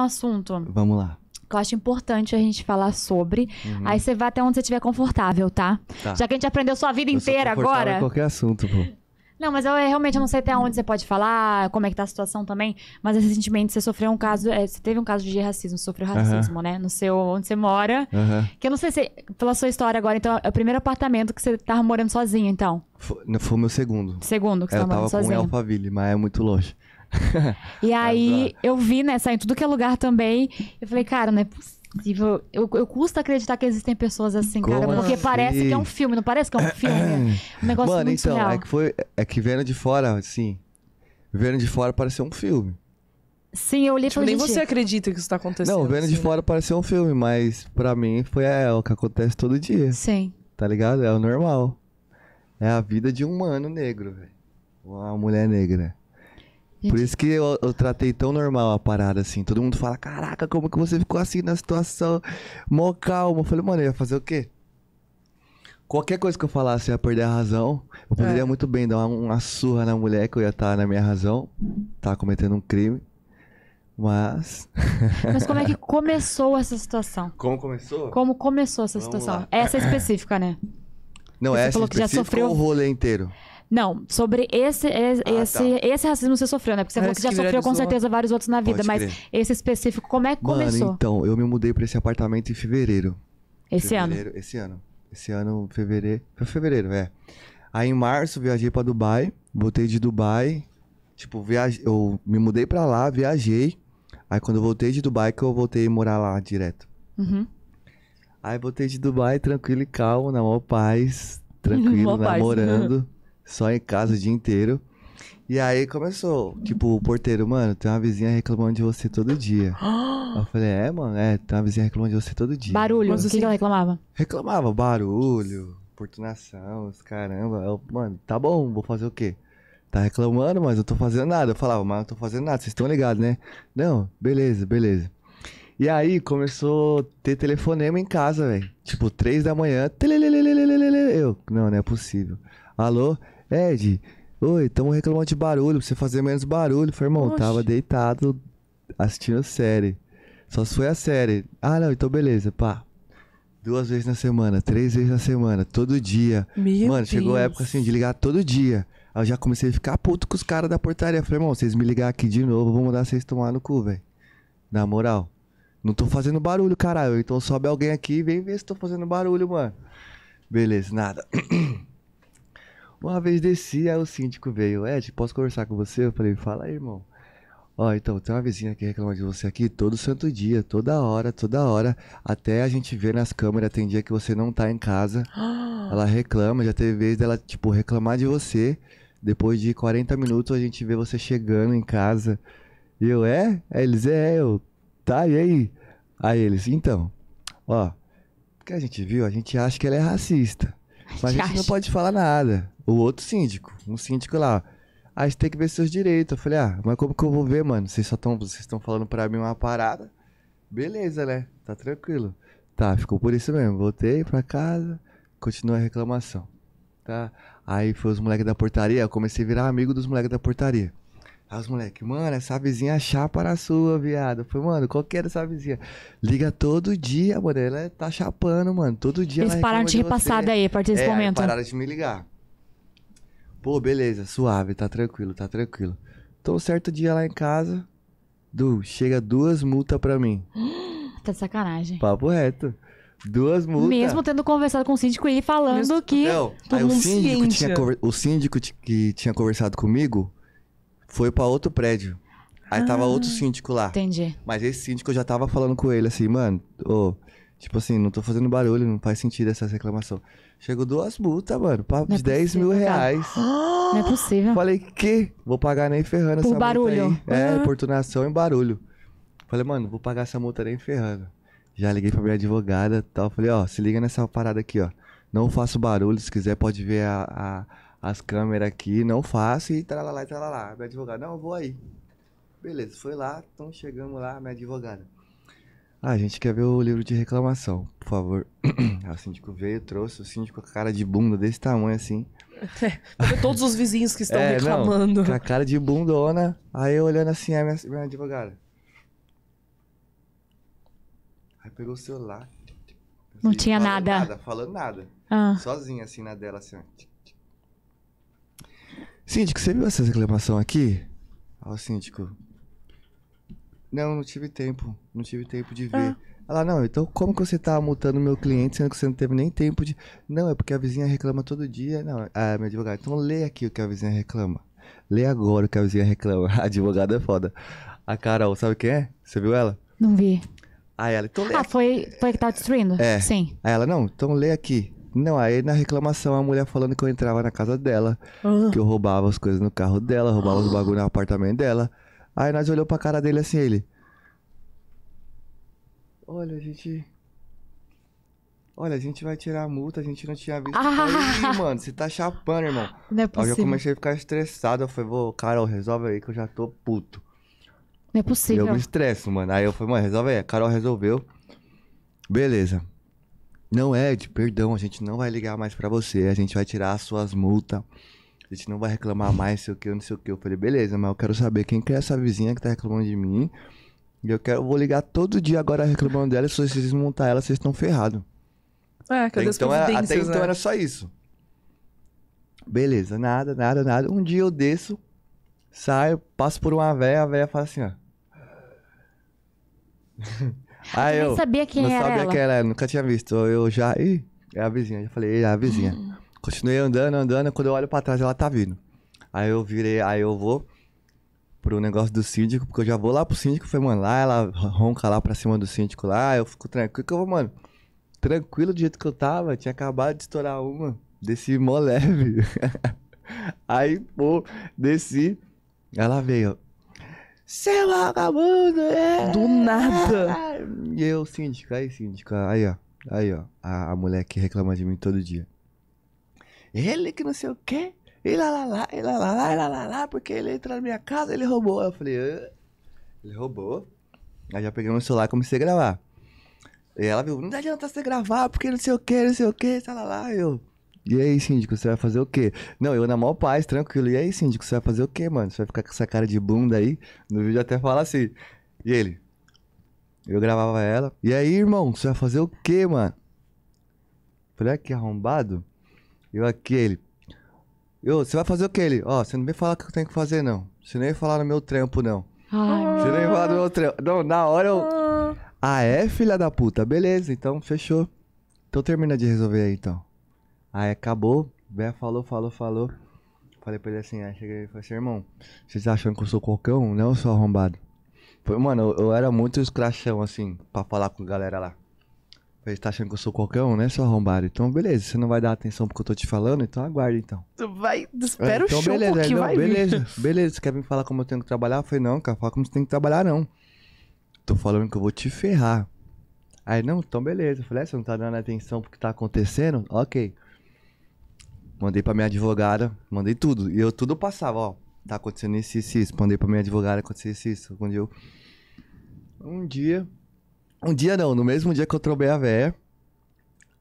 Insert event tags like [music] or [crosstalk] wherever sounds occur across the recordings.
um assunto. Vamos lá. Que eu acho importante a gente falar sobre. Uhum. Aí você vai até onde você estiver confortável, tá? tá? Já que a gente aprendeu sua vida eu inteira agora. Em qualquer assunto, pô. Não, mas eu realmente eu não sei até onde você pode falar, como é que tá a situação também. Mas recentemente você sofreu um caso, é, você teve um caso de racismo, sofreu racismo, uhum. né? No seu, onde você mora. Uhum. Que eu não sei se, pela sua história agora, então, é o primeiro apartamento que você tava morando sozinho, então? Foi, foi o meu segundo. Segundo que você é, tava morando sozinho. Eu tava com em Alphaville, mas é muito longe e [laughs] aí eu vi, né, saindo tudo que é lugar também. Eu falei, cara, não é possível. Eu, eu custo acreditar que existem pessoas assim, Como cara. Porque assim? parece que é um filme, não parece que é um filme. [clears throat] um negócio Mano, muito então, real. é que foi. É que vendo de fora, assim. Vendo de fora pareceu um filme. Sim, eu li tipo, nem gente... você acredita que isso tá acontecendo. Não, vendo assim, de né? fora né? pareceu um filme, mas pra mim foi é, o que acontece todo dia. Sim. Tá ligado? É o normal. É a vida de um humano negro, velho. Uma mulher negra. Por isso que eu, eu, tratei tão normal a parada, assim. Todo mundo fala, caraca, como que você ficou assim na situação? Mó calma. Eu falei, mano, eu ia fazer o quê? Qualquer coisa que eu falasse ia perder a razão. Eu poderia é. muito bem dar uma, uma, surra na mulher que eu ia estar tá na minha razão. Tá cometendo um crime. Mas. [laughs] Mas como é que começou essa situação? Como começou? Como começou essa Vamos situação? Lá. Essa é específica, né? Não, essa falou específica que já sofreu o rolê inteiro? Não, sobre esse é, ah, tá. esse, ah, esse, tá. esse, racismo você sofreu, né? Porque você falou ah, que já sofreu com certeza vários outros na vida, mas esse específico, como é que Mano, começou? Então, eu me mudei para esse apartamento em fevereiro. Esse fevereiro, ano? Esse ano. Esse ano, fevereiro. Foi fevereiro, é. Aí em março viajei para Dubai, voltei de Dubai. Tipo, viaje... eu me mudei para lá, viajei. Aí quando eu voltei de Dubai, que eu voltei morar lá direto. Uhum. Aí voltei de Dubai tranquilo e calmo, na maior paz, tranquilo, namorando só em casa o dia inteiro. E aí começou, tipo, o porteiro, mano, tem uma vizinha reclamando de você todo dia. [gasps] eu falei, é, mano, é, tem uma vizinha reclamando de você todo dia. Barulho, o que, que ela reclamava? Reclamava, barulho, importunação, os caramba. Eu, mano, tá bom, vou fazer o quê? Tá reclamando, mas eu tô fazendo nada. Eu falava, mas eu tô fazendo nada, vocês estão ligados, né? Não, beleza, beleza. E aí começou a ter telefonema em casa, velho. Tipo, três da manhã. Eu, não, não é possível. Alô? É, Ed, oi, tamo reclamando de barulho, pra você fazer menos barulho. Falei, irmão, tava deitado assistindo série. Só se foi a série. Ah, não, então beleza, pá. Duas vezes na semana, três vezes na semana, todo dia. Meu Mano, Deus. chegou a época assim de ligar todo dia. Aí eu já comecei a ficar puto com os caras da portaria. Falei, irmão, vocês me ligar aqui de novo, eu vou mandar vocês tomar no cu, velho. Na moral. Não tô fazendo barulho, caralho. Então sobe alguém aqui e vem ver se tô fazendo barulho, mano. Beleza, nada. [clears throat] Uma vez desci, aí o síndico veio, Ed, posso conversar com você? Eu falei, fala aí, irmão. Ó, então, tem uma vizinha que reclama de você aqui todo santo dia, toda hora, toda hora. Até a gente vê nas câmeras, tem dia que você não tá em casa. [gasps] ela reclama, já teve vez dela, tipo, reclamar de você. Depois de 40 minutos a gente vê você chegando em casa. E eu, é? Aí eles, é, eu. Tá, e aí? Aí eles, então, ó, o que a gente viu, a gente acha que ela é racista. Mas a gente não pode falar nada o outro síndico, um síndico lá. Aí ah, você tem que ver seus direitos. Eu falei, ah, mas como que eu vou ver, mano? Vocês só estão. Vocês estão falando pra mim uma parada. Beleza, né? Tá tranquilo. Tá, ficou por isso mesmo. Voltei pra casa, continuou a reclamação. Tá? Aí foi os moleques da portaria, eu comecei a virar amigo dos moleques da portaria. Aí os moleques, mano, essa vizinha é chapa na sua, viado. Eu falei, mano, qual que era essa vizinha? Liga todo dia, mano. Ela tá chapando, mano. Todo dia Eles pararam de repassar daí a partir desse é, momento. Eles pararam de me ligar. Pô, beleza, suave, tá tranquilo, tá tranquilo. Então, certo dia lá em casa, Du, chega duas multas pra mim. [gasps] tá de sacanagem. Papo reto. Duas multas. Mesmo tendo conversado com o síndico e falando Mesmo... que. Não, aí o síndico, tinha conver... o síndico que tinha conversado comigo foi pra outro prédio. Aí ah, tava outro síndico lá. Entendi. Mas esse síndico eu já tava falando com ele assim, mano, ô, tipo assim, não tô fazendo barulho, não faz sentido essa reclamação. Chegou duas multas, mano. Papo é de é 10 mil reais. [gasps] Não é possível. Falei, que? Vou pagar nem ferrando por essa barulho. multa aí. Uhum. É, importunação e barulho. Falei, mano, vou pagar essa multa nem ferrando. Já liguei pra minha advogada e tal. Falei, ó, se liga nessa parada aqui, ó. Não faço barulho, se quiser pode ver a, a, as câmeras aqui. Não faço e lá, lá, lá. Minha advogada, não, eu vou aí. Beleza, foi lá, então chegamos lá, minha advogada. Ah, a gente quer ver o livro de reclamação, por favor. [clears throat] Ah, o síndico veio, trouxe o síndico com a cara de bunda desse tamanho assim. É, [laughs] todos os vizinhos que estão é, reclamando. Não, com a cara de bundona, aí eu olhando assim, a minha, minha advogada. Aí pegou o celular. Não assim, tinha falando nada. nada. Falando nada. Ah. Sozinha, assim, na dela, assim. Síndico, você viu essa reclamação aqui? Ó, síndico. Não, não tive tempo. Não tive tempo de ver. Ah. Ela, não, então como que você tá multando meu cliente sendo que você não teve nem tempo de. Não, é porque a vizinha reclama todo dia. Não, é, ah, meu advogado, então lê aqui o que a vizinha reclama. Lê agora o que a vizinha reclama. [laughs] A advogada é foda. A Carol, sabe quem é? Você viu ela? Não vi. Aí ah, ela, então lê. Ah, foi, foi que tava destruindo? É. Sim. Aí ela, não, então lê aqui. Não, aí na reclamação a mulher falando que eu entrava na casa dela, ah. que eu roubava as coisas no carro dela, roubava os bagulho no apartamento dela. Aí nós olhou pra cara dele assim, ele. Olha, a gente. Olha, a gente vai tirar a multa, a gente não tinha visto. Ah! Aí, mano, você tá chapando, irmão. Não é possível. Aí eu já comecei a ficar estressado. Eu falei, vou, Carol, resolve aí que eu já tô puto. Não é possível. Eu me estresso, mano. Aí eu falei, mano, resolve aí. A Carol resolveu. Beleza. Não, é Ed, perdão, a gente não vai ligar mais para você. A gente vai tirar as suas multas a gente não vai reclamar mais, sei o que, não sei o que. Eu falei, beleza, mas eu quero saber quem que é essa vizinha que tá reclamando de mim. E eu quero, eu vou ligar todo dia agora reclamando dela, se vocês desmontar ela, vocês estão ferrados. Ah, então, é, cadê até então, era, até né? então era só isso. Beleza, nada, nada, nada. Um dia eu desço, saio, passo por uma véia, a véia fala assim, ó. [laughs] Aí eu, eu nem sabia quem não era sabia ela. quem era, nunca tinha visto. Eu já. Ih, é a vizinha. Eu falei, é a vizinha. Hum. Continuei andando, andando, quando eu olho pra trás ela tá vindo. Aí eu virei, aí eu vou pro negócio do síndico, porque eu já vou lá pro síndico, foi, mano, lá ela ronca lá pra cima do síndico lá, eu fico tranquilo, que eu vou, mano, tranquilo do jeito que eu tava, tinha acabado de estourar uma, desci mó leve. [laughs] aí, pô, desci, ela veio, seu é vagabundo! É... Do nada! E eu, síndico, aí, síndico, aí, ó, aí, ó, a, a mulher que reclama de mim todo dia ele que não sei o quê, e lá lá lá, e lá lá lá, e lá lá lá, porque ele entrou na minha casa ele roubou. Eu falei, ele roubou. Aí já peguei meu celular e comecei a gravar. E ela viu, não adianta você gravar, porque não sei o quê, não sei o quê, tá lá lá, eu. E aí, síndico, você vai fazer o quê? Não, eu na maior paz, tranquilo. E aí, síndico, você vai fazer o quê, mano? Você vai ficar com essa cara de bunda aí? No vídeo até fala assim. E ele? Eu gravava ela. E aí, irmão, você vai fazer o quê, mano? Falei, que arrombado. Eu aquele. Eu, você vai fazer o que ele? Ó, oh, você não vem falar o que eu tenho que fazer, não. Você nem falar no meu trampo, não. Ai. Você nem falar no meu trampo. Não, na hora eu. Ah. ah, é, filha da puta? Beleza, então fechou. Então termina de resolver aí, então. Aí acabou. Bé falou, falou, falou. Falei pra ele assim, aí cheguei e falei assim, irmão, vocês tá acham que eu sou qualquer um? Não, eu sou arrombado. Foi, mano, eu, eu, era muito escrachão, assim, pra falar com a galera lá. Você tá achando que eu sou qualquer um, né, seu arrombado? Então, beleza, você não vai dar atenção porque eu tô te falando, então aguarde, então. Tu vai, é, espera então, o show beleza, que não, vai Beleza, vir. [laughs] beleza, você quer me falar como eu tenho que trabalhar? Eu falei, não, cara, fala como você tem que trabalhar, não. Tô falando que eu vou te ferrar. Aí, não, então beleza. Eu falei, é, você não tá dando atenção pro que tá acontecendo? Ok. Mandei pra minha advogada, mandei tudo. E eu tudo passava, ó. Tá acontecendo isso, isso, isso. Mandei pra minha advogada, aconteceu isso, isso. Um dia... Um dia um dia não, no mesmo dia que eu trobei a véia.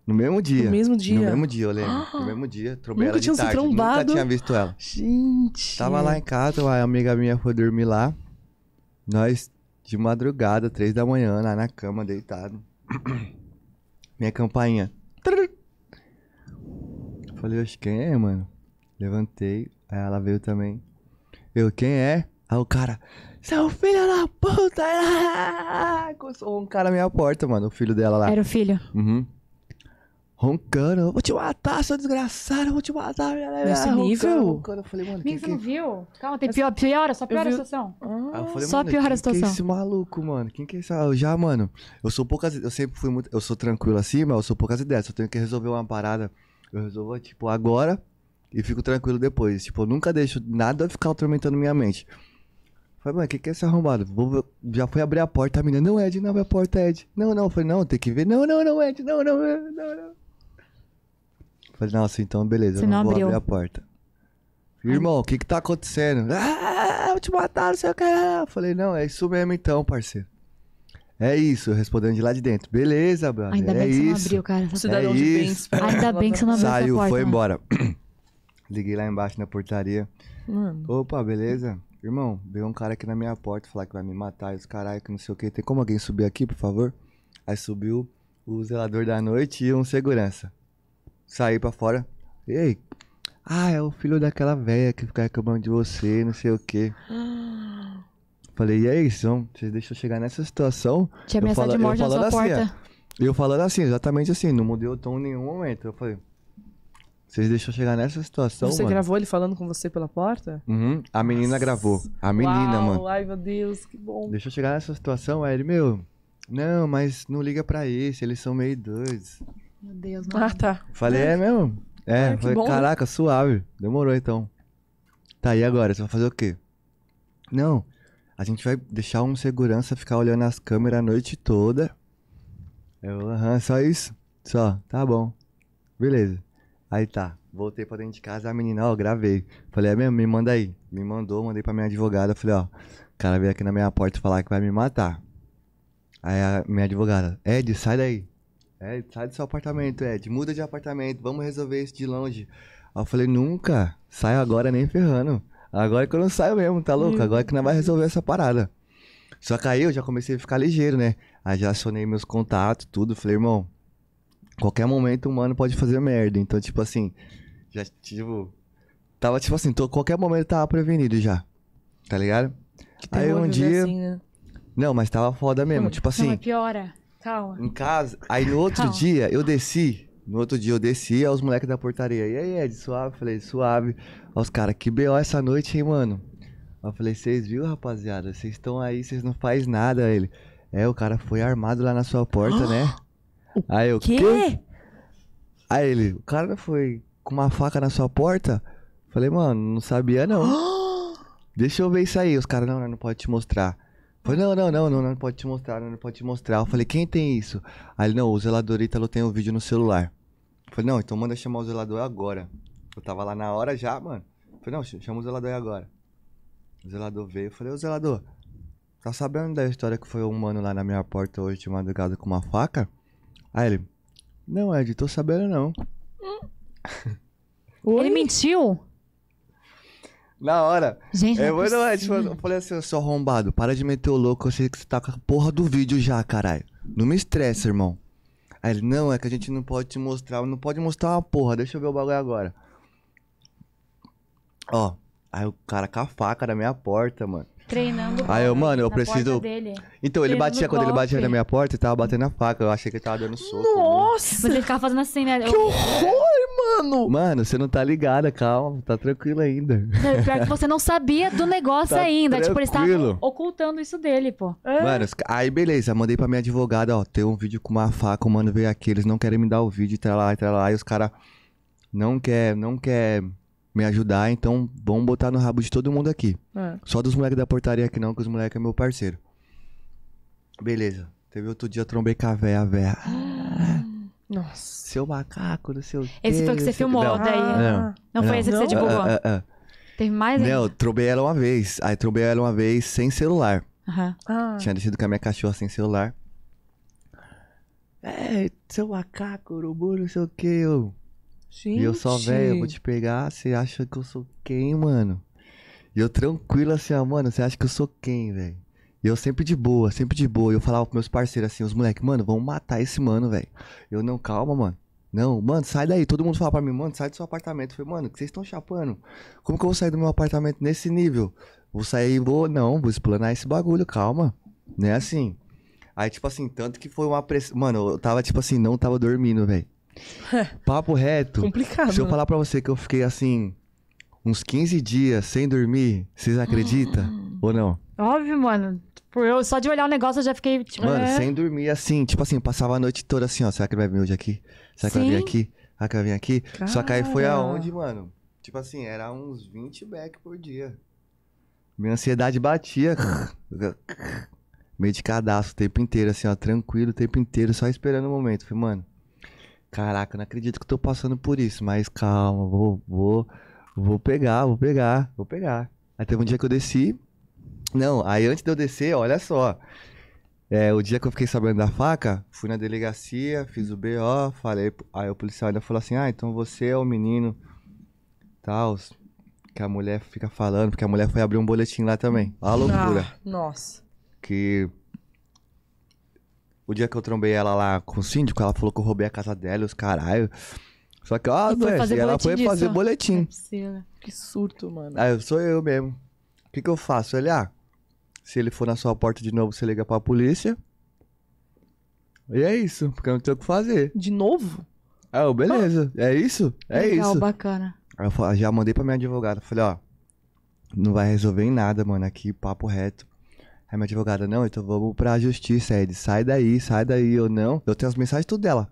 No mesmo dia. No mesmo dia? No mesmo dia, eu lembro. Ah, no mesmo dia, trobei nunca ela tinham de tarde. Se trombado. Nunca tinha visto ela. Gente. Tava lá em casa, a amiga minha foi dormir lá. Nós, de madrugada, três da manhã, lá na cama, deitado. [clears throat] minha campainha. Falei, oxe, quem é, mano? Levantei, aí ela veio também. Eu, quem é? Aí o cara, seu filho da puta! Ah! [laughs] um cara roncar na minha porta, mano. O filho dela lá. Era o filho? Uhum. Roncando. Eu vou te matar, seu desgraçado. Eu vou te matar. Nesse nível? Roncando. Eu falei, mano... que você que... não é? viu? Calma, tem pior, piora. Só piora a situação. Ah, eu falei, só mano, piora a situação. Quem é esse maluco, mano? Quem que é esse... já, mano... Eu sou poucas... Eu sempre fui muito... Eu sou tranquilo assim, mas eu sou poucas ideias. Eu tenho que resolver uma parada. Eu resolvo, tipo, agora... E fico tranquilo depois. Tipo, eu nunca deixo nada ficar atormentando minha mente. Falei, mano, o que, que é esse arrombado? Vou, já foi abrir a porta, a menina, não, Ed, não abre é a porta, Ed. Não, não, foi falei, não, tem que ver. Não, não, não, Ed, não, não, não, é, não. não. Falei, nossa, então beleza, Você não, não vou abriu. abrir a porta. Irmão, o que que tá acontecendo? Ah, eu te matar, não sei o que. Falei, não, é isso mesmo então, parceiro. É isso, respondendo de lá de dentro. Beleza, brother. Ainda é bem que você não abriu, cara. Essa Cidadão de é bem. Ainda bem que você não abriu Saiu, essa porta. foi embora. [clears throat] Liguei lá embaixo na portaria. Mano. Opa, beleza? Irmão, veio um cara aqui na minha porta falar que vai me matar, os caralho, que não sei o que. Tem como alguém subir aqui, por favor? Aí subiu o zelador da noite e um segurança. Saí pra fora. E aí? Ah, é o filho daquela velha que fica reclamando de você, não sei o que. [gasps] Falei, e aí, são? Vocês deixam eu chegar nessa situação? Tinha ameaçar de morte eu na sua assim, porta. E é, eu falando assim, exatamente assim, não mudei o tom em nenhum momento. Eu falei, vocês deixou chegar nessa situação, Você mano? gravou ele falando com você pela porta? Uhum. A menina Nossa. gravou. A menina, Uau, mano. Ai, meu Deus, que bom. Deixou chegar nessa situação, aí ele, meu, não, mas não liga pra esse, eles são meio doidos. Meu Deus, ah, mano. Ah, tá. Falei, é, é mesmo? É, falei, bom, né? caraca, suave. Demorou então. Tá, e agora? Você vai fazer o quê? Não, a gente vai deixar um segurança ficar olhando as câmeras a noite toda. Eu, aham, só isso? Só, tá bom. Beleza. Aí tá, voltei pra dentro de casa, a menina, ó, gravei. Falei, é mesmo? Me manda aí. Me mandou, mandei pra minha advogada. Falei, ó, o cara veio aqui na minha porta falar que vai me matar. Aí a minha advogada, Ed, sai daí. Ed, sai do seu apartamento, Ed, muda de apartamento, vamos resolver isso de longe. Aí eu falei, nunca, saio agora nem ferrando. Agora é que eu não saio mesmo, tá louco? Agora é que não vai resolver essa parada. Só que aí eu já comecei a ficar ligeiro, né? Aí já acionei meus contatos, tudo. Falei, irmão, qualquer momento o humano pode fazer merda. Então, tipo assim, já, tipo. Tava, tipo assim, tô, qualquer momento tava prevenido já. Tá ligado? Aí um dia. Assim, né? Não, mas tava foda mesmo. Hum, tipo assim. Não, piora. Calma. Em casa. Aí no outro Calma. dia eu desci. No outro dia eu desci, aos moleques da portaria. E aí, Ed, suave? Falei, suave. Aos caras, que B.O. essa noite, hein, mano? Eu falei, vocês viu, rapaziada? Vocês estão aí, vocês não faz nada. Ele. É, o cara foi armado lá na sua porta, né? [gasps] Aí eu, quê? quê? Aí ele, o cara foi com uma faca na sua porta? Falei, mano, não sabia não. [gasps] Deixa eu ver isso aí. Os caras, não, não pode te mostrar. Falei, não, não, não, não, não pode te mostrar, não, não pode te mostrar. Eu falei, quem tem isso? Aí ele, não, o zelador Ítalo tem o um vídeo no celular. falei, não, então manda chamar o zelador agora. Eu tava lá na hora já, mano. falei, não, chama o zelador agora. O zelador veio, eu falei, ô zelador, tá sabendo da história que foi um mano lá na minha porta hoje de madrugada com uma faca? Aí ele, não, Ed, tô sabendo não. [laughs] Ele mentiu? Na hora. Gente, eu, não é Ed, eu falei assim, seu arrombado, para de meter o louco, eu sei que você tá com a porra do vídeo já, caralho. Não me estressa, irmão. Aí ele, não, é que a gente não pode te mostrar, não pode mostrar uma porra, deixa eu ver o bagulho agora. Ó, aí o cara com a faca na minha porta, mano. Treinando. Aí ah, eu, mano, eu assim, preciso. Então, ele batia, quando ele batia na minha porta, ele tava batendo a faca. Eu achei que ele tava dando soco. Né? Nossa! Mas ele ficava fazendo assim, né? Que horror, mano! Mano, você não tá ligada, calma, tá tranquilo ainda. Pior que você não sabia do negócio tá ainda. Tipo, ele tava ocultando isso dele, pô. Mano, aí beleza, mandei pra minha advogada, ó, tem um vídeo com uma faca, o mano veio aqui, eles não querem me dar o vídeo, tá lá, tá lá, e os caras não quer, não quer me ajudar, então vamos botar no rabo de todo mundo aqui. É. Só dos moleques da portaria aqui não, que os moleques é meu parceiro. Beleza. Teve outro dia, eu trombei com a véia, a véia. [gasps] Nossa. Seu macaco, não sei o quê. Esse foi que você filmou não, daí. Não, não, ah, não foi esse que você divulgou. Ah, ah, ah, Teve mais ainda? Não, trombei ela uma vez. Aí trombei ela uma vez sem celular. Uhum. Ah. Tinha descido com a minha cachorra sem celular. É, seu macaco, urubu, não sei o que. Eu... Gente. E eu só, velho, eu vou te pegar, você acha que eu sou quem, mano? E eu tranquilo assim, ó, mano, você acha que eu sou quem, velho? E eu sempre de boa, sempre de boa. Eu falava pros meus parceiros assim, os moleques, mano, vamos matar esse mano, velho. Eu, não, calma, mano. Não, mano, sai daí. Todo mundo fala pra mim, mano, sai do seu apartamento. Eu falei, mano, que vocês estão chapando? Como que eu vou sair do meu apartamento nesse nível? Vou sair e vou. Não, vou explanar esse bagulho, calma. né? assim. Aí, tipo assim, tanto que foi uma pressão. Mano, eu tava, tipo assim, não tava dormindo, velho. [laughs] Papo reto. Complicado. Se eu né? falar pra você que eu fiquei assim, uns 15 dias sem dormir, vocês acreditam hum. ou não? Óbvio, mano. Por eu só de olhar o negócio eu já fiquei tipo. Mano, é... sem dormir assim, tipo assim, passava a noite toda assim, ó. Será que vai vir hoje aqui? Será que Sim. vai vir aqui? Será que vai vir aqui? Cara. Só que aí foi aonde, mano? Tipo assim, era uns 20 back por dia. Minha ansiedade batia. [laughs] meio de cadastro o tempo inteiro, assim, ó, tranquilo o tempo inteiro, só esperando o momento. Falei, mano, Caraca, não acredito que eu tô passando por isso, mas calma, vou, vou, vou pegar, vou pegar, vou pegar. Aí teve um dia que eu desci. Não, aí antes de eu descer, olha só. É, o dia que eu fiquei sabendo da faca, fui na delegacia, fiz o BO, falei. Aí o policial ainda falou assim: ah, então você é o menino. Tal, que a mulher fica falando, porque a mulher foi abrir um boletim lá também. A ah, loucura. Ah, nossa. Que o dia que eu trombei ela lá com o síndico, ela falou que eu roubei a casa dela, os caralho. Só que, ó, velho, ela foi disso. fazer boletim. É né? que surto, mano. Aí ah, eu sou eu mesmo. O que, que eu faço? Olha, ah, se ele for na sua porta de novo, você liga pra polícia. E é isso, porque eu não tenho o que fazer. De novo? Ah, beleza. Ah. É isso? É Legal, isso. bacana. Aí eu já mandei pra minha advogada. Falei, ó, não vai resolver em nada, mano. Aqui, papo reto. Aí é, minha advogada, não, então vamos pra justiça, Ed. Sai daí, sai daí, ou não. Eu tenho as mensagens tudo dela.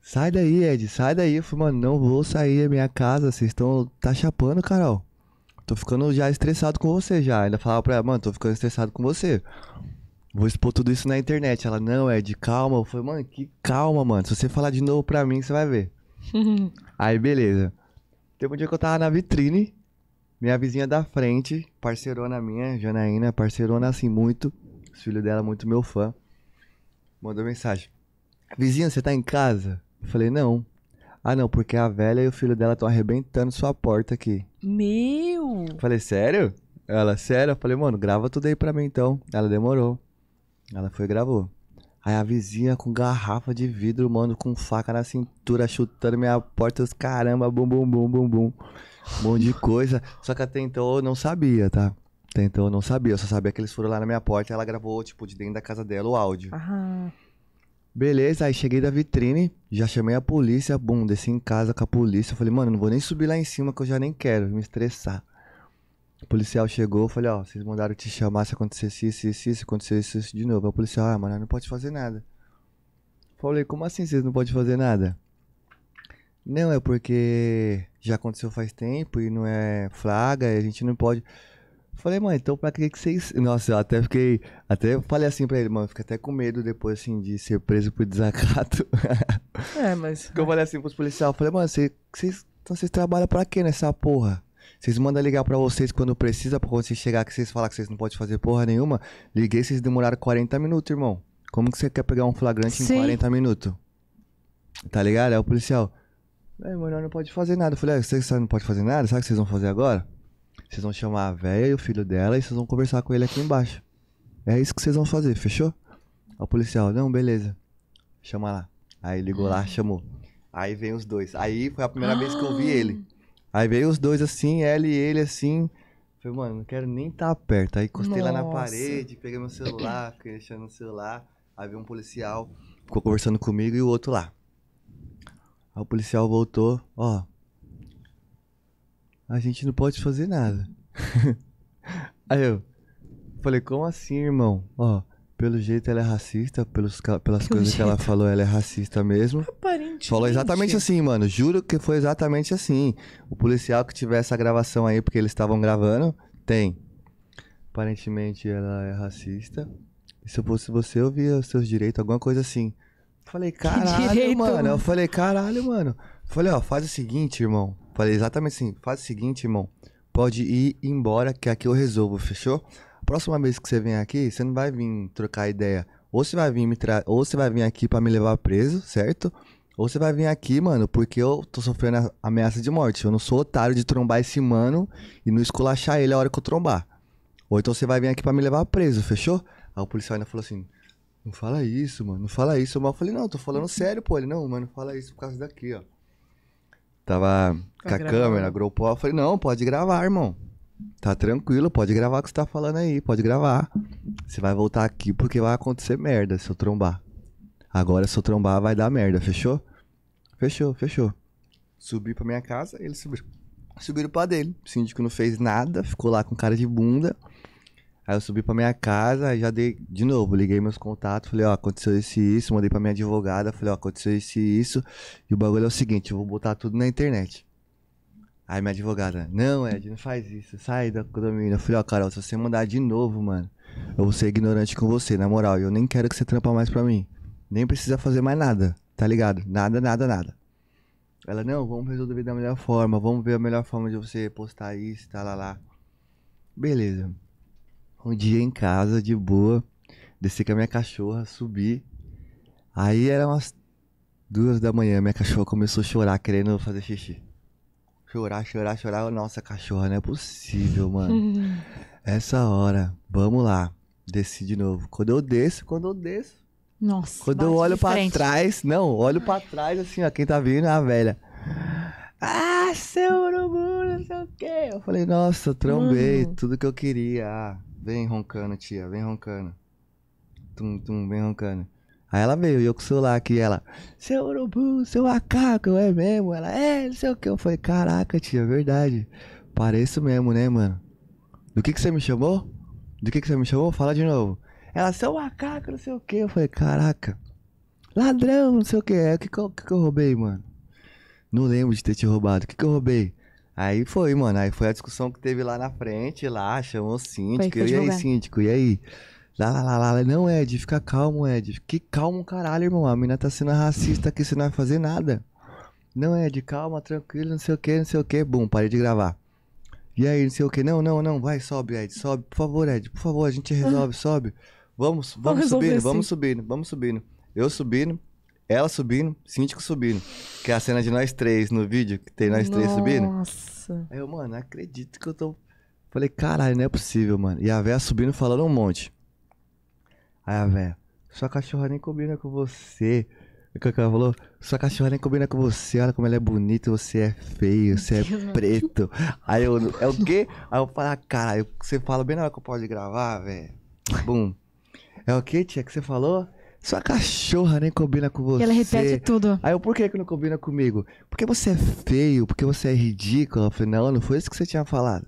Sai daí, Ed, sai daí. Eu falei, mano, não vou sair da minha casa, vocês estão. Tá chapando, Carol. Tô ficando já estressado com você já. Ainda falava pra ela, mano, tô ficando estressado com você. Vou expor tudo isso na internet. Ela, não, Ed, calma. Eu falei, mano, que calma, mano. Se você falar de novo pra mim, você vai ver. [laughs] Aí, beleza. Teve um dia que eu tava na vitrine minha vizinha da frente, parceirona minha, Janaína, parceirona assim muito, os filhos dela muito meu fã, mandou mensagem. Vizinha, você tá em casa? Eu falei, não. Ah, não, porque a velha e o filho dela estão arrebentando sua porta aqui. Meu! Eu falei, sério? Ela, sério? Eu falei, mano, grava tudo aí pra mim então. Ela demorou. Ela foi e gravou. Aí a vizinha com garrafa de vidro, mano, com faca na cintura, chutando minha porta, os caramba, bum, bum, bum, bum, bum um monte de coisa. Só que até então eu não sabia, tá? Até então eu não sabia, eu só sabia que eles foram lá na minha porta e ela gravou, tipo, de dentro da casa dela o áudio. Aham. Beleza, aí cheguei da vitrine, já chamei a polícia, bum, desci em casa com a polícia. Eu falei, mano, não vou nem subir lá em cima que eu já nem quero me estressar. O policial chegou, eu falei, ó, vocês mandaram te chamar se acontecesse isso, isso, isso, acontecesse isso de novo. Aí o policial, ah, mano, não pode fazer nada. Eu falei, como assim vocês não podem fazer nada? Não, é porque já aconteceu faz tempo e não é flaga. a gente não pode. Falei, mano, então pra que vocês. [laughs] Nossa, eu até fiquei. Até falei assim pra ele, mano, fiquei até com medo depois, assim, de ser preso por desacato. [laughs] É, mas. Porque eu falei assim pros policiais, falei, mano, vocês. Então vocês trabalham pra quê nessa porra? Vocês mandam ligar pra vocês quando precisa, pra quando vocês chegar que vocês falar que vocês não podem fazer porra nenhuma. Liguei, vocês demoraram 40 minutos, irmão. Como que você quer pegar um flagrante Sim. em 40 minutos? Tá ligado? É o policial. É, mano, não pode fazer nada. Eu falei, ah, vocês não pode fazer nada? Sabe o que vocês vão fazer agora? Vocês vão chamar a véia e o filho dela e vocês vão conversar com ele aqui embaixo. É isso que vocês vão fazer, fechou? o policial, não, beleza. Chama lá. Aí ligou lá, chamou. Aí vem os dois. Aí foi a primeira vez que eu vi ele. Aí veio os dois assim, ela e ele assim. Falei, mano, não quero nem estar tá perto. Aí encostei lá na parede, peguei meu celular, fiquei deixando o celular. Aí veio um policial, ficou conversando comigo e o outro lá. Aí o policial voltou, ó. A gente não pode fazer nada. [laughs] Aí eu falei, como assim, irmão? Ó, pelo jeito ela é racista, pelos, pelas pelo coisas jeito. que ela falou, ela é racista mesmo. Aparentemente. Falou exatamente assim, mano. Juro que foi exatamente assim. O policial que tiver essa gravação aí, porque eles estavam gravando, tem. Aparentemente ela é racista. E se eu fosse você, eu via os seus direitos, alguma coisa assim. Falei, [laughs] caralho, mano. Eu falei, caralho, mano. Falei, ó, faz o seguinte, irmão. Falei exatamente assim, faz o seguinte, irmão. Pode ir embora, que aqui eu resolvo, fechou? Próxima vez que você vem aqui, você não vai vir trocar ideia. Ou você vai vir me tra... ou você vai vir aqui para me levar preso, certo? Ou você vai vir aqui, mano, porque eu tô sofrendo ameaça de morte. Eu não sou otário de trombar esse mano e não esculachar ele a hora que eu trombar. Ou então você vai vir aqui para me levar preso, fechou? Aí o policial ainda falou assim: não fala isso, mano. Não fala isso. Eu eu falei, não, tô falando uhum. sério, pô. Ele, não, mano. não fala isso por causa daqui, ó. Tava com a câmera, agrupou. Eu falei, não, pode gravar, irmão. Tá tranquilo, pode gravar o que você tá falando aí, pode gravar. Você vai voltar aqui porque vai acontecer merda se eu trombar. Agora se eu trombar vai dar merda, fechou? Fechou, fechou. Subi pra minha casa, eles subiram. Subiram pra dele. O síndico não fez nada, ficou lá com cara de bunda. Aí eu subi pra minha casa, já dei de novo, liguei meus contatos, falei, ó, aconteceu esse e isso, mandei pra minha advogada, falei, ó, aconteceu esse e isso, e o bagulho é o seguinte, eu vou botar tudo na internet. Aí minha advogada, não, Ed, não faz isso, sai da condomínio. Eu falei, ó, Carol, se você mandar de novo, mano, eu vou ser ignorante com você, na moral, eu nem quero que você trampa mais pra mim. Nem precisa fazer mais nada, tá ligado? Nada, nada, nada. Ela, não, vamos resolver da melhor forma, vamos ver a melhor forma de você postar isso, tá lá lá. Beleza um dia em casa, de boa, desci com a minha cachorra, subi. Aí era umas duas da manhã, minha cachorra começou a chorar, querendo fazer xixi. Chorar, chorar, chorar. Nossa, cachorra, não é possível, mano. [laughs] Essa hora, vamos lá. Desci de novo. Quando eu desço, quando eu desço. Nossa. Quando eu olho para trás, não, olho para trás assim, ó, quem tá vindo é a velha. Ah, seu urubu, não sei o quê. Eu falei, nossa, trombei hum. tudo que eu queria. Ah, Vem roncando, tia, vem roncando. Tum, tum, vem roncando. Aí ela veio, e eu com o celular aqui, ela, seu urubu, seu macaco, é mesmo? Ela, é, não sei o que. Eu falei, caraca, tia, é verdade. Pareço mesmo, né, mano? Do que que você me chamou? Do que que você me chamou? Fala de novo. Ela, seu macaco, não sei o que. Eu falei, caraca. Ladrão, não sei o que. É, o que que eu, que que eu roubei, mano? Não lembro de ter te roubado. O que que eu roubei? Aí foi, mano. Aí foi a discussão que teve lá na frente, lá, chamou o síndico. Foi, foi e aí, síndico, e aí? Lá, lá, lá, lá, não, Ed, fica calmo, Ed. Que calmo, caralho, irmão. A mina tá sendo racista aqui, você não vai fazer nada. Não, Ed, calma, tranquilo, não sei o que, não sei o que. Bum, parei de gravar. E aí, não sei o que. Não, não, não, vai, sobe, Ed, sobe. Por favor, Ed, por favor, a gente resolve, [laughs] sobe. Vamos, vamos, subindo, assim. vamos subindo, vamos subindo. Eu subindo, ela subindo, síndico subindo. Que é a cena de nós três no vídeo, que tem nós Nossa. três subindo. Nossa. Aí eu, mano, acredito que eu tô. Falei, caralho, não é possível, mano. E a véia subindo falando um monte. Aí a véia, sua cachorra nem combina com você. O que ela falou? Sua cachorra nem combina com você, olha como ela é bonita, você é feio, você é preto. Aí eu, é o quê? Aí eu falo, ah, caralho, você fala bem na hora que eu posso gravar, velho. Bum. É o quê, tia, que você falou? Sua cachorra nem combina com você. E ela repete tudo. Aí eu, por que, que não combina comigo? Porque você é feio, porque você é ridículo. Eu falei, não, não foi isso que você tinha falado.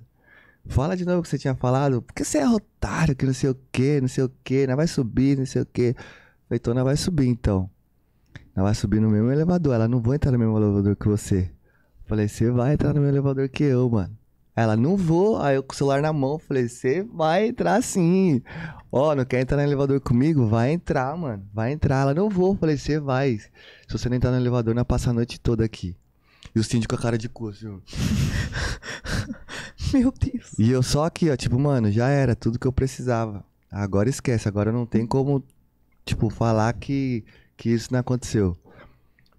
Fala de novo o que você tinha falado. Porque você é otário, que não sei o que, não sei o que, não vai subir, não sei o que. Falei, então não vai subir então. Ela vai subir no mesmo elevador. Ela não vai entrar no mesmo elevador que você. Falei, você vai entrar no mesmo elevador que eu, mano ela, não vou. Aí eu com o celular na mão, falei, você vai entrar sim. Ó, oh, não quer entrar no elevador comigo? Vai entrar, mano. Vai entrar. Ela, não vou. Falei, você vai. Se você não entrar no elevador, não passa a noite toda aqui. E o síndico com a cara de cu, assim. [laughs] Meu Deus. E eu só aqui, ó, tipo, mano, já era tudo que eu precisava. Agora esquece, agora não tem como, tipo, falar que, que isso não aconteceu.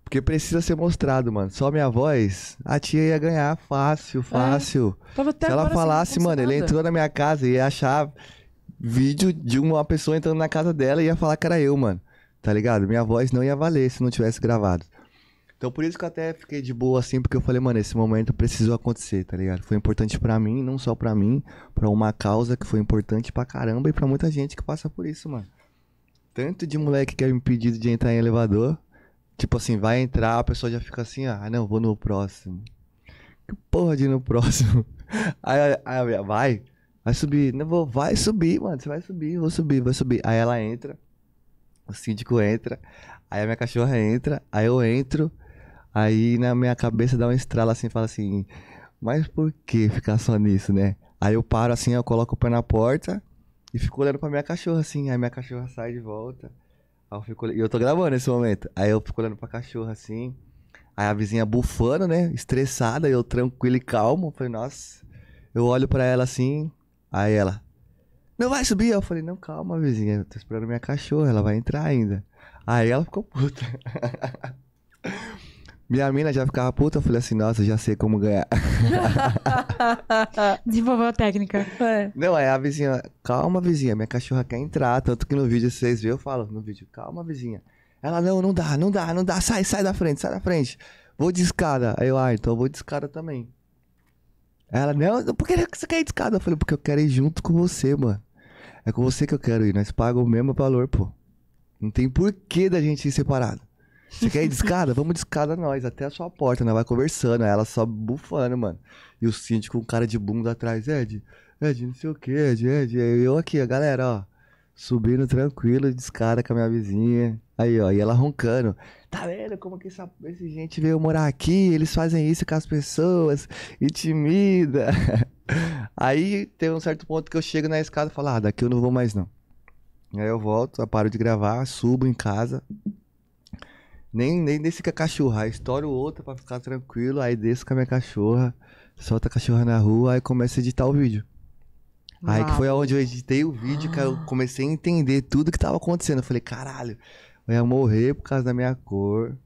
Porque precisa ser mostrado, mano. Só minha voz, a tia ia ganhar fácil, é. fácil. É. Tava até Se ela falasse, mano, ele entrou na minha casa e ia achar vídeo de uma pessoa entrando na casa dela e ia falar que era eu, mano. Tá ligado? Minha voz não ia valer se não tivesse gravado. Então por isso que eu até fiquei de boa assim, porque eu falei, mano, esse momento precisou acontecer, tá ligado? Foi importante para mim, não só para mim, para uma causa que foi importante pra caramba e para muita gente que passa por isso, mano. Tanto de moleque que é impedido de entrar em elevador, Tipo assim, vai entrar, a pessoa já fica assim, ah, não, vou no próximo. Que porra de ir no próximo? [laughs] Aí, aí vai, vai subir. Não vou, vai subir, mano. Você vai subir, vou subir, vai subir. Aí ela entra, o síndico entra, aí a minha cachorra entra, aí eu entro, aí na minha cabeça dá uma estrala assim, fala assim, mas por que ficar só nisso, né? Aí eu paro assim, eu coloco o pé na porta e fico olhando pra minha cachorra assim, aí minha cachorra sai de volta. Aí eu fico, e eu tô gravando nesse momento. Aí eu fico olhando pra cachorra assim. Aí a vizinha bufando, né? Estressada, eu tranquilo e calmo. falei, nossa. Eu olho pra ela assim. Aí ela, não vai subir. Eu falei, não, calma, vizinha. Eu tô esperando minha cachorra, ela vai entrar ainda. Aí ela ficou puta. [laughs] Minha mina já ficava puta, eu falei assim, nossa, já sei como ganhar. [laughs] Desenvolveu a técnica. É. Não, é a vizinha, calma, vizinha, minha cachorra quer entrar. Tanto que no vídeo vocês viram, eu falo no vídeo, calma, vizinha. Ela, não, não dá, não dá, não dá, sai, sai da frente, sai da frente. Vou de escada. Aí eu, ah, então eu vou de escada também. Ela, não, por que você quer ir de escada? Eu falei, porque eu quero ir junto com você, mano. É com você que eu quero ir, nós pagamos o mesmo valor, pô. Não tem porquê da gente ir separado. Você quer ir de escada? Vamos de escada nós, até a sua porta, né? Vai conversando, ela só bufando, mano. E o síndico com um cara de bunda atrás, Ed, Ed, não sei o que, Ed, Ed. Eu aqui, galera, ó, subindo tranquilo de escada com a minha vizinha. Aí, ó, e ela roncando. Tá vendo como que essa, esse gente veio morar aqui? Eles fazem isso com as pessoas, intimida. [laughs] Aí tem um certo ponto que eu chego na escada e falo, ah, daqui eu não vou mais não. Aí eu volto, eu paro de gravar, subo em casa, nem, nem desse com a cachorra. Estouro outra pra ficar tranquilo. Aí desço com a minha cachorra. Solta a cachorra na rua. Aí começa a editar o vídeo. Aí que foi aonde eu editei o vídeo, que eu [gasps] comecei a entender tudo que tava acontecendo. Eu falei, caralho, eu ia morrer por causa da minha cor.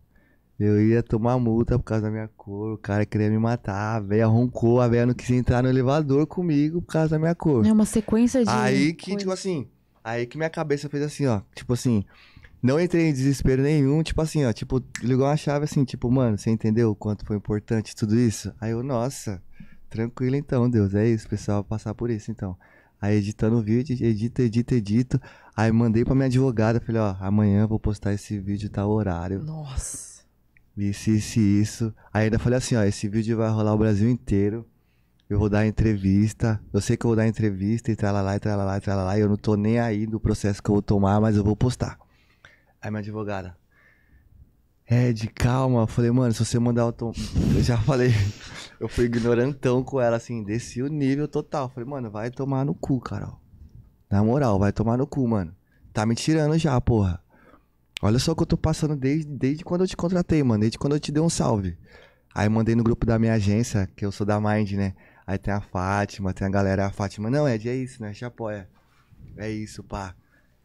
Eu ia tomar multa por causa da minha cor, o cara queria me matar, a velha roncou, a velha não quis entrar no elevador comigo por causa da minha cor. É uma sequência de. Aí que, coisa. tipo assim, aí que minha cabeça fez assim, ó. Tipo assim, não entrei em desespero nenhum, tipo assim, ó, tipo, ligou uma chave assim, tipo, mano, você entendeu o quanto foi importante tudo isso? Aí eu, nossa, tranquilo então, Deus, é isso, pessoal, passar por isso então. Aí editando o vídeo, edito, edito, edito. Aí mandei pra minha advogada, falei, ó, amanhã vou postar esse vídeo tal tá horário. Nossa. Isso, isso, isso. Aí ainda falei assim, ó, esse vídeo vai rolar o Brasil inteiro. Eu vou dar entrevista. Eu sei que eu vou dar entrevista e tralalá, e tralalá, e tralalá. E eu não tô nem aí do processo que eu vou tomar, mas eu vou postar. Aí minha advogada. Ed, calma. Eu falei, mano, se você mandar o tom. [laughs] Eu já falei. Eu fui ignorantão com ela, assim, desci o nível total. Eu falei, mano, vai tomar no cu, Carol. Na moral, vai tomar no cu, mano. Tá me tirando já, porra. Olha só o que eu tô passando desde, desde quando eu te contratei, mano. Desde quando eu te dei um salve. Aí mandei no grupo da minha agência, que eu sou da Mind, né? Aí tem a Fátima, tem a galera, a Fátima. Não, Ed, é isso, né? Te apoia. É isso, pá.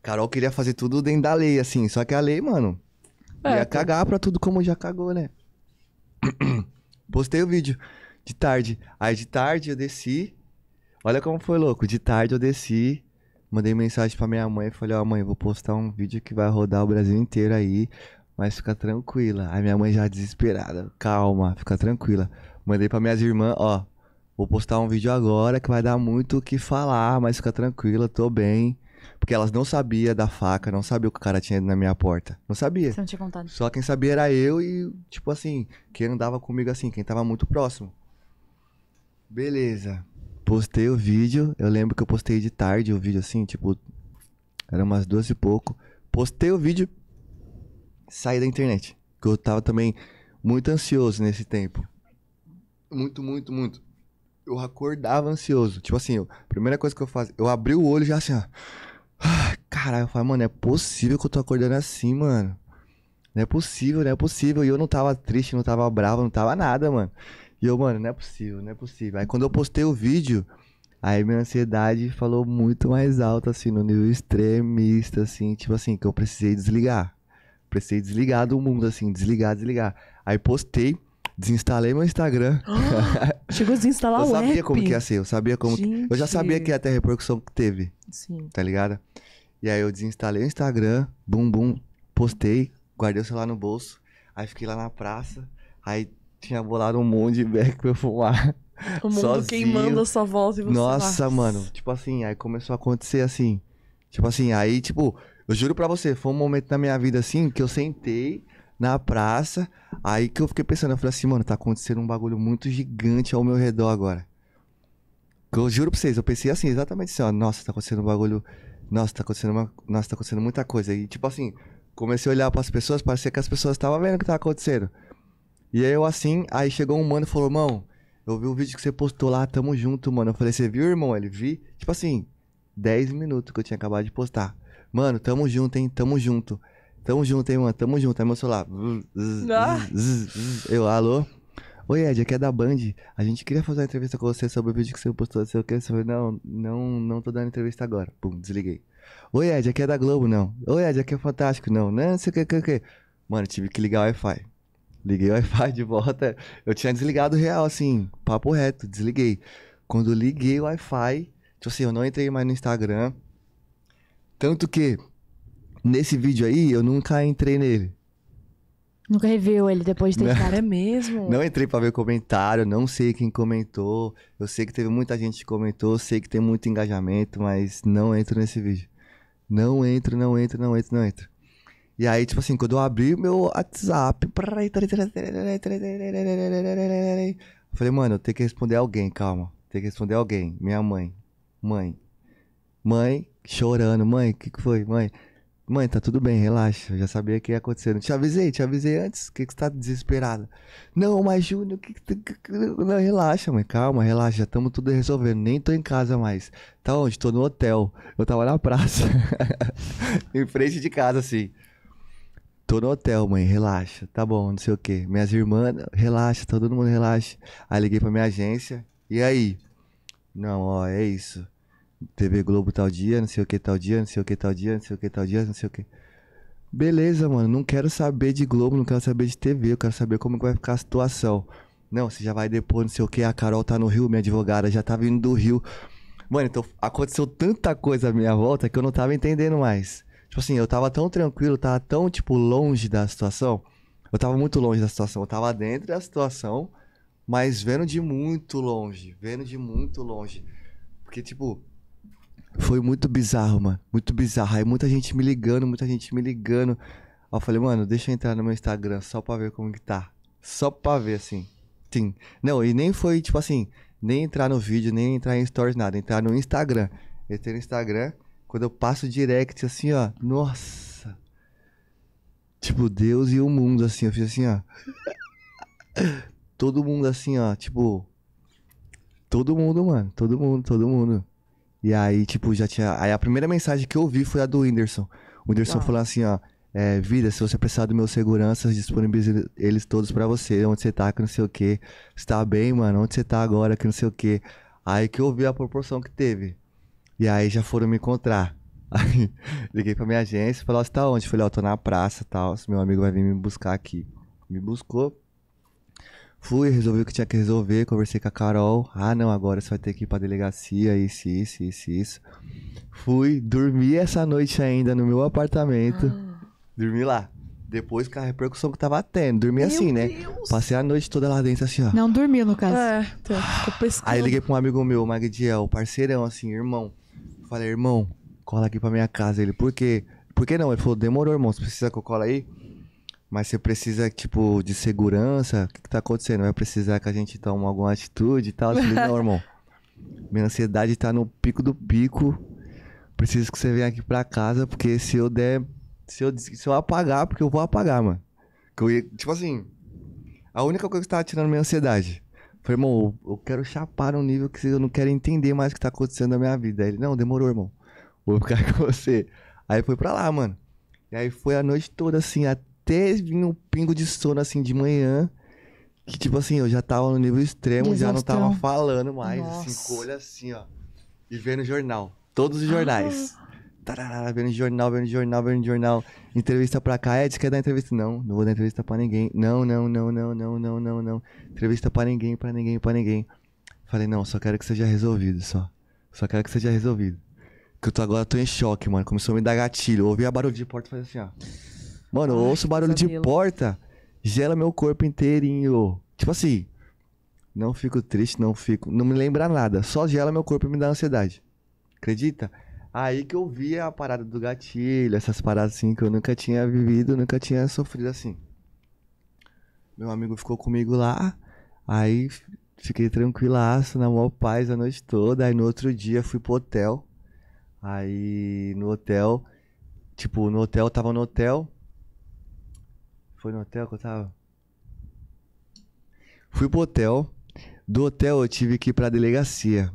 Carol queria fazer tudo dentro da lei, assim. Só que a lei, mano, é, ia tá. cagar pra tudo como já cagou, né? [clears throat] Postei o vídeo de tarde. Aí de tarde eu desci. Olha como foi louco. De tarde eu desci. Mandei mensagem pra minha mãe. Falei, ó, oh, mãe, vou postar um vídeo que vai rodar o Brasil inteiro aí. Mas fica tranquila. Aí minha mãe já desesperada. Calma, fica tranquila. Mandei pra minhas irmãs, ó. Vou postar um vídeo agora que vai dar muito o que falar, mas fica tranquila, tô bem. Porque elas não sabiam da faca, não sabiam o que o cara tinha na minha porta. Não sabia. Você não tinha contado. Só quem sabia era eu e, tipo assim, quem andava comigo assim, quem tava muito próximo. Beleza. Postei o vídeo. Eu lembro que eu postei de tarde o vídeo assim, tipo. Era umas duas e pouco. Postei o vídeo. Saí da internet. Que eu tava também muito ansioso nesse tempo. Muito, muito, muito eu acordava ansioso. Tipo assim, a primeira coisa que eu fazia, eu abri o olho já assim, ó. Ah, Caralho, eu falei, mano, é possível que eu tô acordando assim, mano. Não é possível, não é possível. E eu não tava triste, não tava bravo, não tava nada, mano. E eu, mano, não é possível, não é possível. Aí quando eu postei o vídeo, aí minha ansiedade falou muito mais alto, assim, no nível extremista, assim, tipo assim, que eu precisei desligar. Precisei desligar do mundo, assim, desligar, desligar. Aí postei, Desinstalei meu Instagram. Oh, [gasps] chegou a desinstalar o app. Eu sabia como que ia ser, eu sabia como. Que... Eu já sabia que ia ter a repercussão que teve. Sim. Tá ligado? E aí eu desinstalei o Instagram, bum bum, postei, guardei o celular no bolso. Aí fiquei lá na praça. Aí tinha bolado um monte de beck pra eu fumar. O mundo sozinho. queimando a sua volta e você Nossa, mano. Tipo assim, aí começou a acontecer assim. Tipo assim, aí, tipo, eu juro pra você, foi um momento na minha vida assim que eu sentei, na praça. Aí que eu fiquei pensando, eu falei assim, mano, tá acontecendo um bagulho muito gigante ao meu redor agora. Que eu juro pra vocês, eu pensei assim, exatamente assim, ó, nossa, tá acontecendo um bagulho. Nossa, tá acontecendo uma, Nossa, tá acontecendo muita coisa. E tipo assim, comecei a olhar para as pessoas, parecia que as pessoas estavam vendo o que tava acontecendo. E aí eu assim, aí chegou um mano e falou, mano, eu vi o vídeo que você postou lá, tamo junto, mano. Eu falei, você viu, irmão? Ele vi, tipo assim, 10 minutos que eu tinha acabado de postar. Mano, tamo junto, hein? Tamo junto. Tamo junto, hein, mano? Tamo junto. Aí é meu celular. Ah. Eu, alô? Oi, Ed, aqui é da Band. A gente queria fazer uma entrevista com você sobre o vídeo que você postou. Sei o Você falou, não, não, não tô dando entrevista agora. Pum, desliguei. Oi, Ed, aqui é da Globo, não. Oi, Ed, aqui é Fantástico, não. Não sei o que, o que, o que. Mano, tive que ligar o Wi-Fi. Liguei o Wi-Fi de volta. Eu tinha desligado real, assim, papo reto, desliguei. Quando liguei o Wi-Fi, tipo assim, eu não entrei mais no Instagram. Tanto que Nesse vídeo aí, eu nunca entrei nele. Nunca reviu ele depois de testar. cara é mesmo? Não entrei para ver comentário, não sei quem comentou. Eu sei que teve muita gente que comentou, sei que tem muito engajamento, mas não entro nesse vídeo. Não entro, não entro, não entro, não entro. E aí, tipo assim, quando eu abri o meu WhatsApp. falei, mano, eu tenho que responder alguém, calma. Tenho que responder alguém. Minha mãe. Mãe. Mãe, chorando. Mãe, o que, que foi? Mãe. Mãe, tá tudo bem, relaxa. Eu já sabia o que ia acontecer. Não te avisei, te avisei antes. O que, que você tá desesperada? Não, mas Júnior, que, que, não, relaxa, mãe. Calma, relaxa. Já estamos tudo resolvendo. Nem tô em casa mais. Tá onde? Tô no hotel. Eu tava na praça. [laughs] em frente de casa, assim. Tô no hotel, mãe, relaxa. Tá bom, não sei o quê. Minhas irmãs, relaxa, tá, todo mundo relaxa. Aí liguei pra minha agência. E aí? Não, ó, é isso. TV Globo tal dia, não sei o que tal dia, não sei o que tal dia, não sei o que tal dia, não sei o que. Beleza, mano, não quero saber de Globo, não quero saber de TV, eu quero saber como que vai ficar a situação. Não, você já vai depois, não sei o que, a Carol tá no Rio, minha advogada já tá vindo do Rio. Mano, então aconteceu tanta coisa à minha volta que eu não tava entendendo mais. Tipo assim, eu tava tão tranquilo, tava tão, tipo, longe da situação. Eu tava muito longe da situação, eu tava dentro da situação, mas vendo de muito longe, vendo de muito longe. Porque, tipo, foi muito bizarro, mano. Muito bizarro. Aí muita gente me ligando, muita gente me ligando. eu falei, mano, deixa eu entrar no meu Instagram só pra ver como que tá. Só pra ver, assim. Sim. Não, e nem foi, tipo assim, nem entrar no vídeo, nem entrar em stories, nada. Entrar no Instagram. Eu tenho no Instagram, quando eu passo direct, assim, ó. Nossa. Tipo, Deus e o mundo, assim. Eu fiz assim, ó. Todo mundo, assim, ó. Tipo. Todo mundo, mano. Todo mundo, todo mundo. E aí, tipo, já tinha. Aí a primeira mensagem que eu vi foi a do Whindersson. O Whindersson tá. falou assim, ó. É, vida, se você precisar dos meus seguranças, disponibilizo eles todos para você. Onde você tá, que não sei o que. Você tá bem, mano? Onde você tá agora, que não sei o que. Aí que eu vi a proporção que teve. E aí já foram me encontrar. [laughs] Aí liguei pra minha agência e falei, ó, você tá onde? falei, ó, tô na praça e tal. Meu amigo vai vir me buscar aqui. Me buscou. Fui, resolvi o que tinha que resolver, conversei com a Carol. Ah, não, agora você vai ter que ir pra delegacia, isso, isso, isso, isso. Fui, dormi essa noite ainda no meu apartamento. Ah. Dormi lá. Depois com a repercussão que tava tendo. Dormi meu assim, né? Deus. Passei a noite toda lá dentro, assim, ó. Não dormi no caso. É, tô, tá. ficou Aí liguei pra um amigo meu, Magdiel, parceirão, assim, irmão. Falei, irmão, cola aqui pra minha casa. Ele, por quê? Por que não? Ele falou, demorou, irmão. Você precisa que eu cola aí? Mas você precisa, tipo, de segurança? O que, que tá acontecendo? Vai precisar que a gente tome alguma atitude e tal? Eu falei, não, irmão. Minha ansiedade tá no pico do pico. Preciso que você venha aqui pra casa, porque se eu der. Se eu, se eu apagar, porque eu vou apagar, mano. eu ia, tipo assim. A única coisa que tava tirando minha ansiedade. Falei, irmão, eu quero chapar um nível que eu não quero entender mais o que tá acontecendo na minha vida. Aí ele, não, demorou, irmão. Vou ficar [laughs] com você. Aí foi pra lá, mano. E aí foi a noite toda assim, até teve um pingo de sono assim de manhã. Que, tipo assim, eu já tava no nível extremo, já não tava falando mais. Assim, Nossa. Assim, olha assim, ó. E vendo jornal. Todos os ah. jornais. Ah. Tarará, vendo jornal, vendo jornal, vendo jornal. Entrevista pra cá. Ed, é, quer é dar entrevista? Não, não vou dar entrevista pra ninguém. Não, não, não, não, não, não, não, não. Entrevista pra ninguém, pra ninguém, pra ninguém. Falei, não, só quero que seja resolvido, só. Só quero que seja resolvido. Que eu tô agora, tô em choque, mano. Começou a me dar gatilho. Eu ouvi a barulho de porta e falei assim, ó. Mano, eu Ai, ouço barulho de porta, gela meu corpo inteirinho. Tipo assim, não fico triste, não fico. Não me lembra nada. Só gela meu corpo e me dá ansiedade. Acredita? Aí que eu vi a parada do gatilho, essas paradas assim que eu nunca tinha vivido, nunca tinha sofrido assim. Meu amigo ficou comigo lá, aí fiquei tranquilaço, na maior paz a noite toda. Aí no outro dia fui pro hotel. Aí no hotel, tipo, no hotel, tava no hotel, foi no hotel que eu tava. Fui pro hotel. Do hotel eu tive que ir pra delegacia.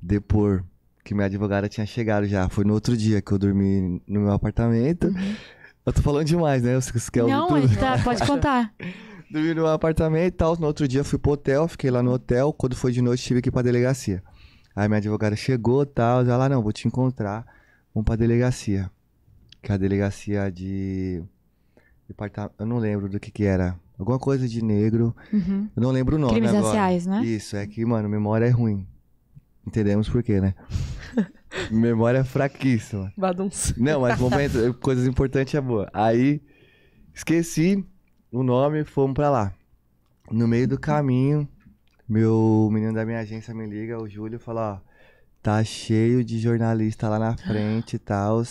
Depor. Que minha advogada tinha chegado já. Foi no outro dia que eu dormi no meu apartamento. Uhum. Eu tô falando demais, né? Vocês querem Não, tudo? Tá, pode [laughs] contar. dormi no apartamento e tal. No outro dia fui pro hotel, fiquei lá no hotel. Quando foi de noite, tive que ir pra delegacia. Aí minha advogada chegou e tal. Ela, ah, não, vou te encontrar. Vamos pra delegacia. Que é a delegacia de Tá, eu não lembro do que que era. Alguma coisa de negro. Uhum. Eu não lembro o nome Crimes agora. raciais, né? Isso, é que, mano, memória é ruim. Entendemos por quê, né? [laughs] memória é fraquíssima. Badunça. Não, mas [laughs] momento, coisas importantes é boa. Aí, esqueci o nome, fomos pra lá. No meio do caminho, meu menino da minha agência me liga, o Júlio, fala, ó, tá cheio de jornalista lá na frente e tal.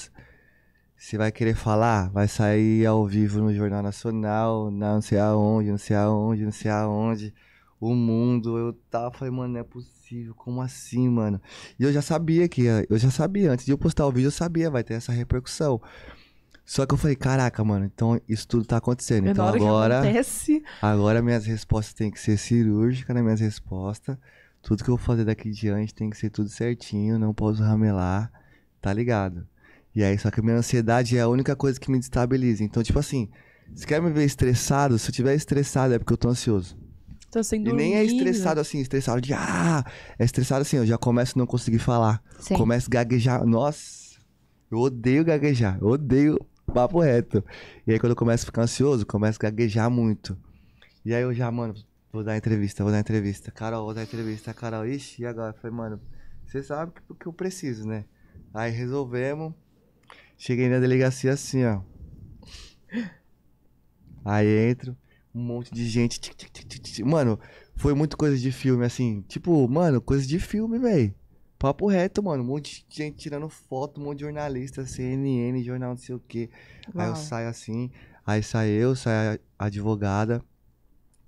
Você vai querer falar? Vai sair ao vivo no Jornal Nacional, não sei aonde, não sei aonde, não sei aonde. O mundo, eu tava, falei, mano, não é possível, como assim, mano? E eu já sabia que, eu já sabia, antes de eu postar o vídeo, eu sabia, vai ter essa repercussão. Só que eu falei, caraca, mano, então isso tudo tá acontecendo. É então agora. Acontece. Agora minhas respostas têm que ser cirúrgicas nas né? minhas respostas. Tudo que eu vou fazer daqui em diante tem que ser tudo certinho, não posso ramelar, tá ligado? E aí, só que a minha ansiedade é a única coisa que me destabiliza. Então, tipo assim, se quer me ver estressado, se eu tiver estressado é porque eu tô ansioso. Tô sendo e nem é né? estressado assim, estressado de ah, é estressado assim, eu já começo a não conseguir falar. Sim. Começo a gaguejar. Nossa, eu odeio gaguejar, eu odeio papo reto. E aí quando eu começo a ficar ansioso, começo a gaguejar muito. E aí eu já, mano, vou dar entrevista, vou dar entrevista. Carol, vou dar entrevista. Carol, ixi, e agora? Eu falei, mano, você sabe que, que eu preciso, né? Aí resolvemos. Cheguei na delegacia assim, ó. Aí entro, um monte de gente. mano, foi muito coisa de filme, assim. Tipo, mano, coisa de filme, velho. Papo reto, mano. Um monte de gente tirando foto, um monte de jornalista, CNN, jornal não sei o quê. Uau. Aí eu saio assim, aí sai eu, sai a advogada.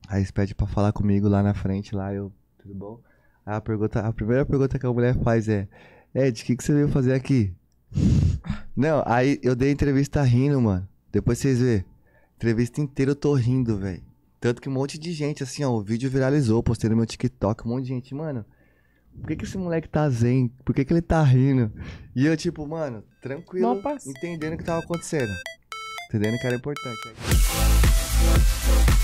Aí eles pedem pra falar comigo lá na frente, lá eu, tudo bom? Aí a, pergunta, a primeira pergunta que a mulher faz é, Ed, o que, que você veio fazer aqui? Não, aí eu dei entrevista rindo, mano. Depois vocês vê. Entrevista inteira eu tô rindo, velho. Tanto que um monte de gente, assim, ó, o vídeo viralizou, postei no meu TikTok, um monte de gente, mano. Por que, que esse moleque tá zen? Por que, que ele tá rindo? E eu, tipo, mano, tranquilo, Opa. entendendo o que tava acontecendo. Entendendo que era importante. Aí.